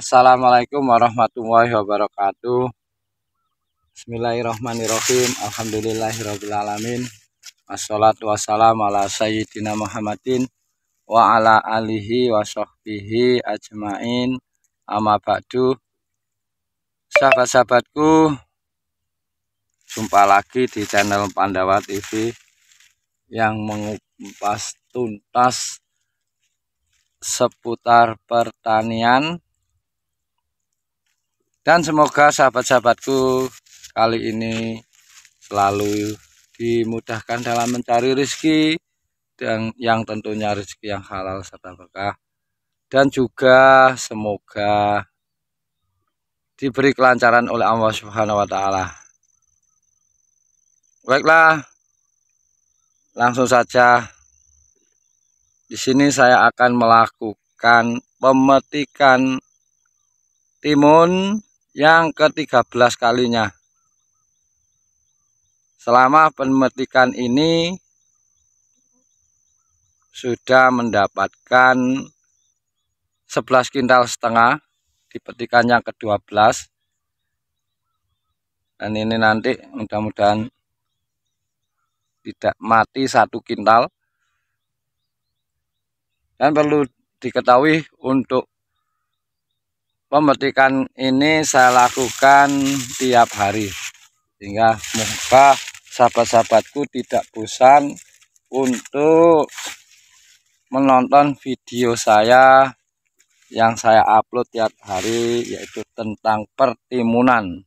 Assalamualaikum warahmatullahi wabarakatuh Bismillahirrahmanirrahim Alhamdulillahirrahmanirrahim Assalatu wassalamu ala sayyidina Muhammadin Wa ala alihi wa ajmain Amma ba'du Sahabat-sahabatku Jumpa lagi di channel Pandawa TV Yang mengupas tuntas Seputar pertanian dan semoga sahabat-sahabatku kali ini selalu dimudahkan dalam mencari rezeki dan yang tentunya rezeki yang halal serta berkah dan juga semoga diberi kelancaran oleh Allah Subhanahu wa taala. Baiklah, langsung saja di sini saya akan melakukan pemetikan timun yang ke-13 kalinya. Selama pemetikan ini sudah mendapatkan 11 kintal setengah di petikan yang ke-12. Dan ini nanti mudah-mudahan tidak mati satu kintal. Dan perlu diketahui untuk pemetikan ini saya lakukan tiap hari sehingga muka sahabat-sahabatku tidak bosan untuk menonton video saya yang saya upload tiap hari yaitu tentang pertimunan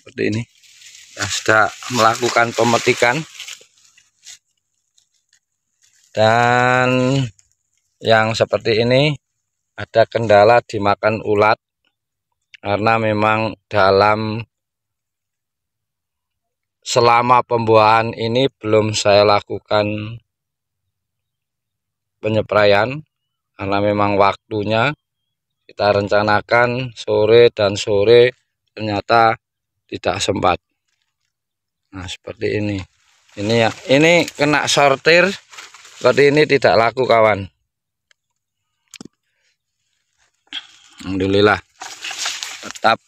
seperti ini saya nah, sudah melakukan pemetikan dan yang seperti ini ada kendala dimakan ulat karena memang dalam selama pembuahan ini belum saya lakukan penyepraian karena memang waktunya kita rencanakan sore dan sore ternyata tidak sempat nah seperti ini ini ya ini kena sortir seperti ini tidak laku kawan Alhamdulillah tetap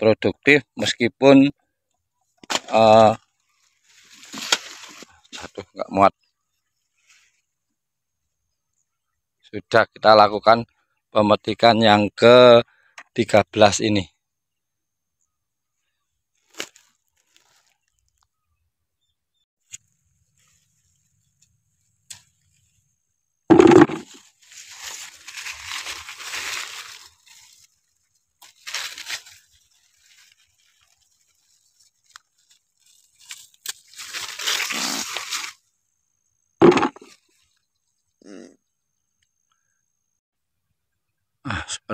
produktif meskipun eh, uh, aduh nggak muat sudah kita lakukan pemetikan yang ke 13 ini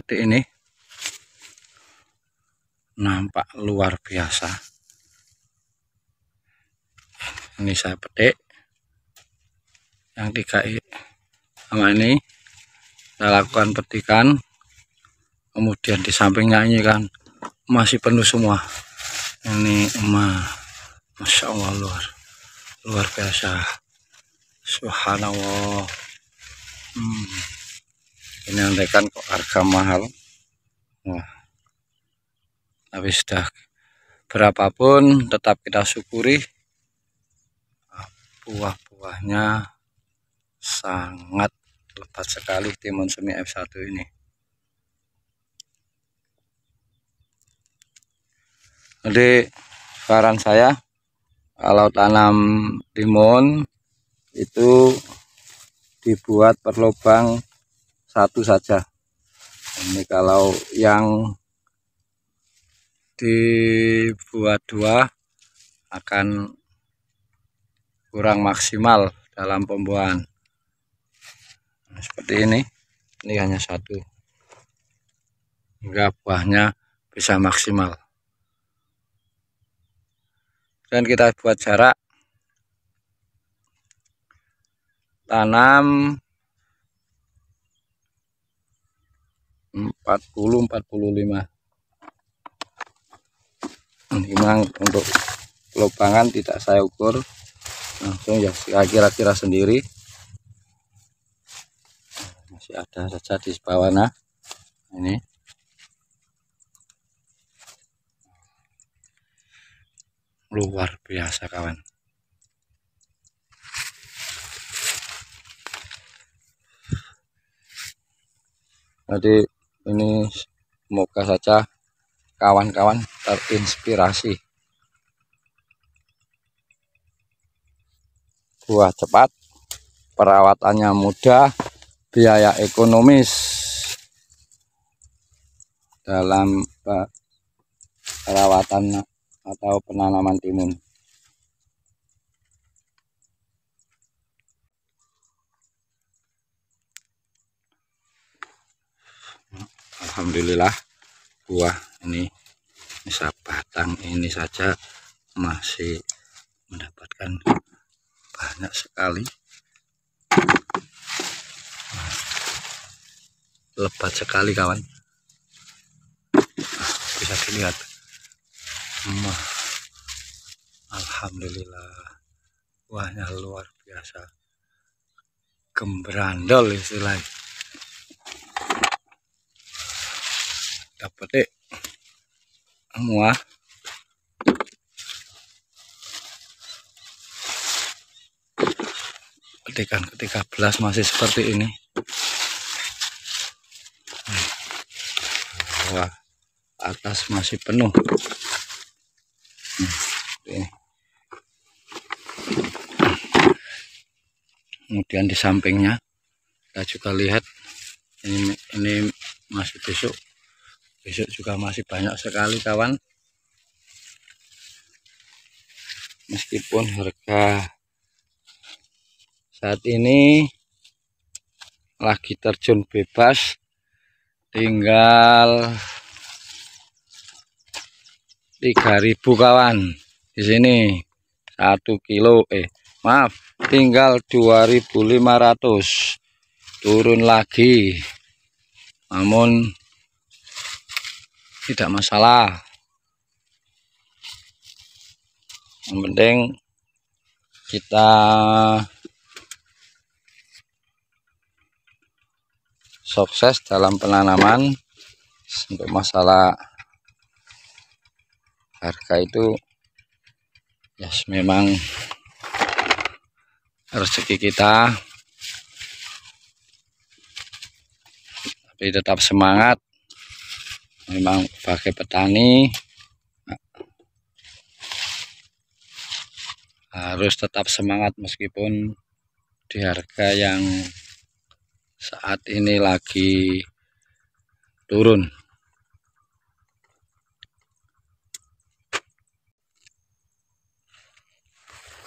seperti ini nampak luar biasa ini saya petik yang tiga sama ini saya lakukan petikan kemudian di sampingnya ini kan masih penuh semua ini emas Masya Allah luar luar biasa subhanallah hmm ini andaikan kok harga mahal Wah. tapi sudah berapapun tetap kita syukuri buah-buahnya sangat lebat sekali timun semi F1 ini jadi saran saya kalau tanam timun itu dibuat perlubang satu saja ini kalau yang dibuat dua akan kurang maksimal dalam pembuahan nah, seperti ini ini hanya satu hingga buahnya bisa maksimal dan kita buat jarak tanam 40 45 memang untuk lubangan tidak saya ukur langsung ya kira-kira sendiri masih ada saja di bawah nah ini luar biasa kawan jadi ini semoga saja kawan-kawan terinspirasi buah cepat perawatannya mudah biaya ekonomis dalam eh, perawatan atau penanaman timun Alhamdulillah buah ini bisa batang ini saja masih mendapatkan banyak sekali lebat sekali kawan ah, bisa dilihat Alhamdulillah buahnya luar biasa gembrandol istilahnya semua petikan ke-13 masih seperti ini Wah, atas masih penuh hmm, kemudian di sampingnya kita juga lihat ini ini masih besok besok juga masih banyak sekali kawan meskipun harga saat ini lagi terjun bebas tinggal 3000 kawan di sini 1 kilo eh maaf tinggal 2500 turun lagi namun tidak masalah yang penting kita sukses dalam penanaman untuk masalah harga itu ya yes, memang rezeki kita tapi tetap semangat memang pakai petani harus tetap semangat meskipun di harga yang saat ini lagi turun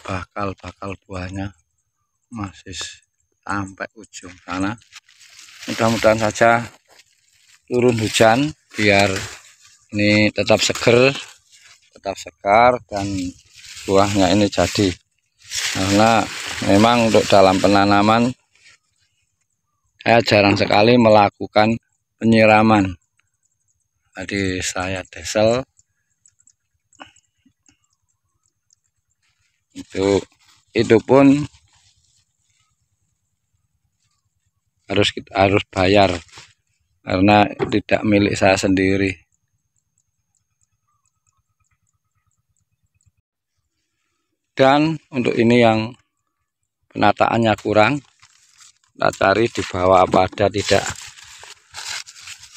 bakal-bakal buahnya masih sampai ujung sana mudah-mudahan saja turun hujan biar ini tetap seger tetap segar dan buahnya ini jadi karena memang untuk dalam penanaman saya jarang sekali melakukan penyiraman tadi saya desel itu itu pun harus kita harus bayar karena tidak milik saya sendiri dan untuk ini yang penataannya kurang kita cari di bawah apa ada tidak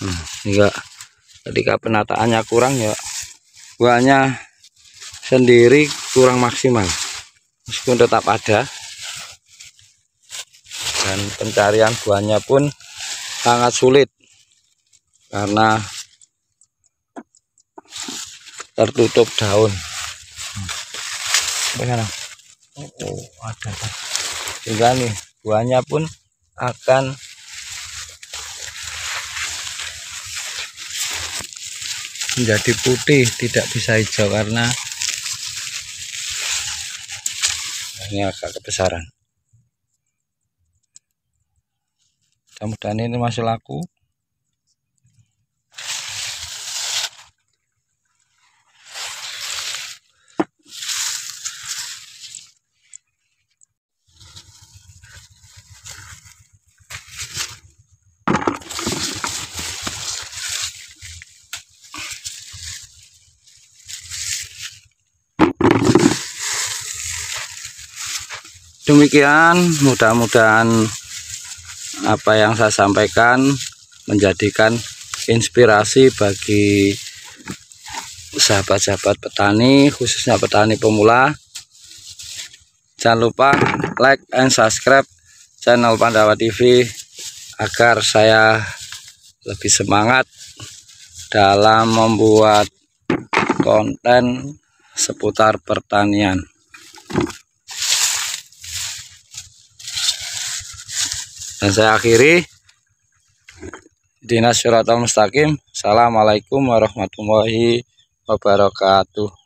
hmm, ketika penataannya kurang ya buahnya sendiri kurang maksimal meskipun tetap ada dan pencarian buahnya pun sangat sulit karena tertutup daun. Bagaimana? Oh, ada. Sehingga nih buahnya pun akan menjadi putih, tidak bisa hijau karena ini agak kebesaran. Mudah-mudahan ini masih laku. demikian mudah-mudahan apa yang saya sampaikan menjadikan inspirasi bagi sahabat-sahabat petani khususnya petani pemula jangan lupa like and subscribe channel Pandawa TV agar saya lebih semangat dalam membuat konten seputar pertanian dan saya akhiri dinas surat al mustaqim assalamualaikum warahmatullahi wabarakatuh